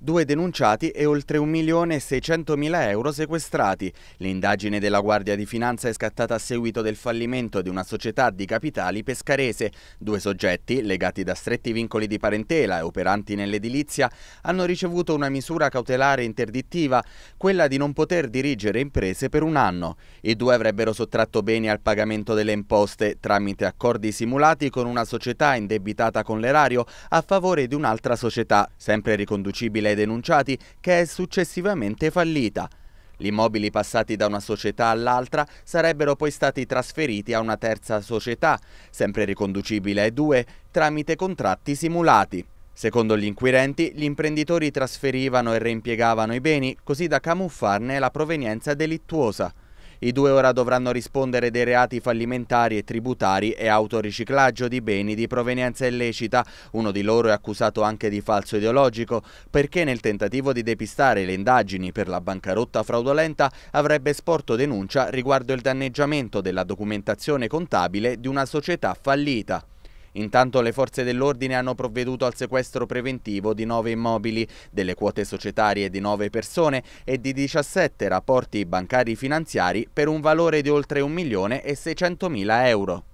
Due denunciati e oltre 1.600.000 euro sequestrati. L'indagine della Guardia di Finanza è scattata a seguito del fallimento di una società di capitali pescarese. Due soggetti, legati da stretti vincoli di parentela e operanti nell'edilizia, hanno ricevuto una misura cautelare interdittiva, quella di non poter dirigere imprese per un anno. I due avrebbero sottratto beni al pagamento delle imposte tramite accordi simulati con una società indebitata con l'erario a favore di un'altra società, sempre riconducibile ai denunciati che è successivamente fallita. Gli immobili passati da una società all'altra sarebbero poi stati trasferiti a una terza società, sempre riconducibile ai due, tramite contratti simulati. Secondo gli inquirenti, gli imprenditori trasferivano e reimpiegavano i beni così da camuffarne la provenienza delittuosa. I due ora dovranno rispondere dei reati fallimentari e tributari e autoriciclaggio di beni di provenienza illecita. Uno di loro è accusato anche di falso ideologico perché nel tentativo di depistare le indagini per la bancarotta fraudolenta avrebbe sporto denuncia riguardo il danneggiamento della documentazione contabile di una società fallita. Intanto le forze dell'ordine hanno provveduto al sequestro preventivo di nove immobili, delle quote societarie di nove persone e di 17 rapporti bancari finanziari per un valore di oltre 1 milione e 600 mila euro.